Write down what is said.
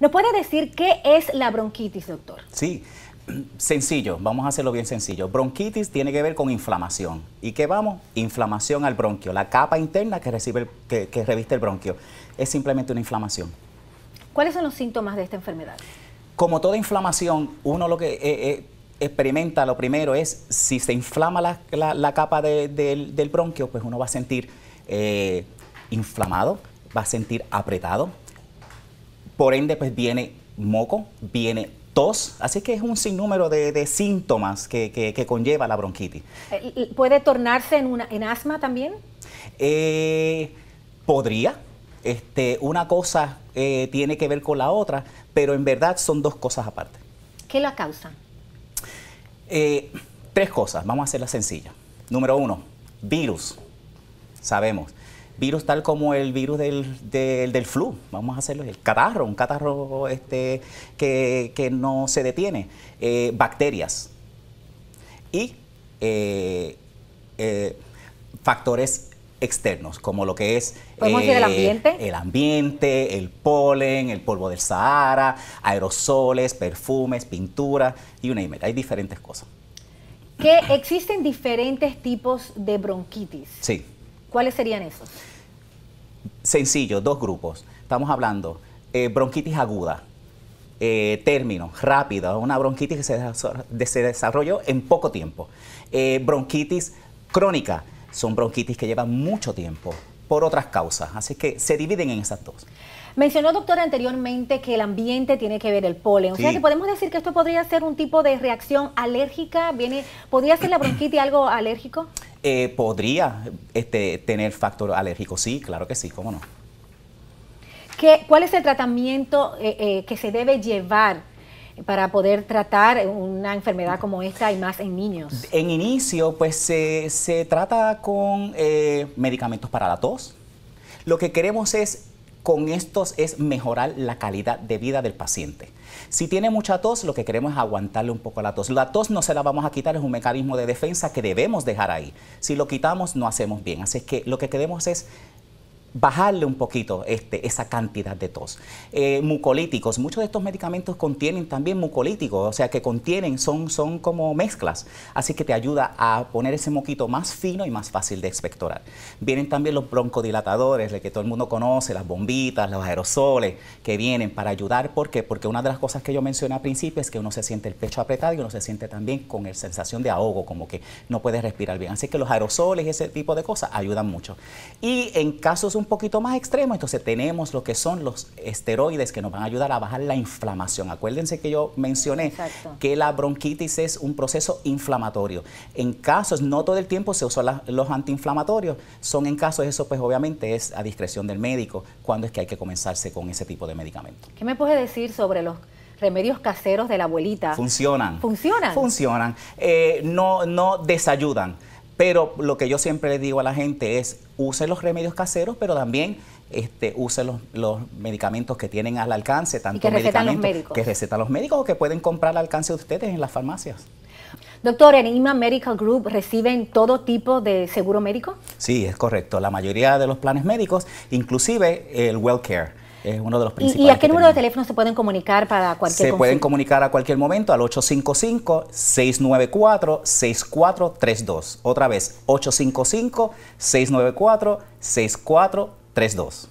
¿Nos puede decir qué es la bronquitis, doctor? Sí, sencillo, vamos a hacerlo bien sencillo. Bronquitis tiene que ver con inflamación. ¿Y qué vamos? Inflamación al bronquio, la capa interna que, recibe que, reviste el bronquio. Es simplemente una inflamación. ¿Cuáles son los síntomas de esta enfermedad? Como toda inflamación, uno lo que eh, eh, experimenta lo primero es si se inflama la, capa del, bronquio, pues uno va a sentir eh, inflamado, va a sentir apretado, por ende, pues viene moco, viene tos, así que es un sinnúmero de, síntomas que, conlleva la bronquitis. Eh, ¿Puede tornarse en, una, en asma también? Eh, podría. Este, una cosa eh, tiene que ver con la otra, pero en verdad son dos cosas aparte. ¿Qué la causa? tres cosas, vamos a hacerlas sencillas. Número uno, virus. Sabemos virus tal como el virus del, del, flu, vamos a hacerlo, el catarro, un catarro este, que, no se detiene, eh, bacterias y eh, eh, factores externos, como lo que es el, ambiente? el ambiente, el polen, el polvo del Sahara, aerosoles, perfumes, pintura, y una Hay diferentes cosas. Que existen diferentes tipos de bronquitis. Sí. ¿Cuáles serían esos? Sencillo, dos grupos. Estamos hablando eh, bronquitis aguda, eh, término, rápida, una bronquitis que se, desarrolló en poco tiempo. Eh, bronquitis crónica, son bronquitis que llevan mucho tiempo por otras causas, así que se dividen en esas dos. Mencionó, doctora, anteriormente que el ambiente tiene que ver el polen. O sea, que podemos decir que esto podría ser un tipo de reacción alérgica. Viene, ¿Podría ser la bronquitis algo alérgico? Eh, ¿Podría este, tener factor alérgico? Sí, claro que sí, cómo no. ¿Qué, ¿Cuál es el tratamiento eh, eh, que se debe llevar para poder tratar una enfermedad como esta y más en niños? En inicio, pues se, se trata con medicamentos para la tos. Lo que queremos es con estos es mejorar la calidad de vida del paciente. Si tiene mucha tos, lo que queremos es aguantarle un poco la tos. La tos no se la vamos a quitar, es un mecanismo de defensa que debemos dejar ahí. Si lo quitamos, no hacemos bien. Así que lo que queremos es bajarle un poquito este, esa cantidad de tos. Eh, mucolíticos, muchos de estos medicamentos contienen también mucolíticos, o sea que contienen, son, son como mezclas, así que te ayuda a poner ese moquito más fino y más fácil de expectorar. Vienen también los broncodilatadores, de que todo el mundo conoce, las bombitas, los aerosoles que vienen para ayudar, ¿por qué? Porque una de las cosas que yo mencioné al principio es que uno se siente el pecho apretado y uno se siente también con el sensación de ahogo, como que no puedes respirar bien, así que los aerosoles y ese tipo de cosas ayudan mucho. Y en casos un poquito más extremo, entonces tenemos lo que son los esteroides que nos van a ayudar a bajar la inflamación. Acuérdense que yo mencioné que la bronquitis es un proceso inflamatorio. En casos, no todo el tiempo se usan los antiinflamatorios, son en casos, eso pues obviamente es a discreción del médico, cuando es que hay que comenzarse con ese tipo de medicamento. ¿Qué me puede decir sobre los remedios caseros de la abuelita? Funcionan. Funcionan. Funcionan. Eh, no, no desayudan. Pero lo que yo siempre le digo a la gente es, use los remedios caseros, pero también este, use los, medicamentos que tienen al alcance, tanto que recetan los médicos. que recetan los médicos o que pueden comprar al alcance de ustedes en las farmacias. Doctor, ¿en IMA Medical Group reciben todo tipo de seguro médico? Sí, es correcto. La mayoría de los planes médicos, inclusive el WellCare es uno de los principales. ¿Y a qué número de teléfono se pueden comunicar para cualquier Se pueden comunicar a cualquier momento al 855-694-6432. Otra vez, 855-694-6432.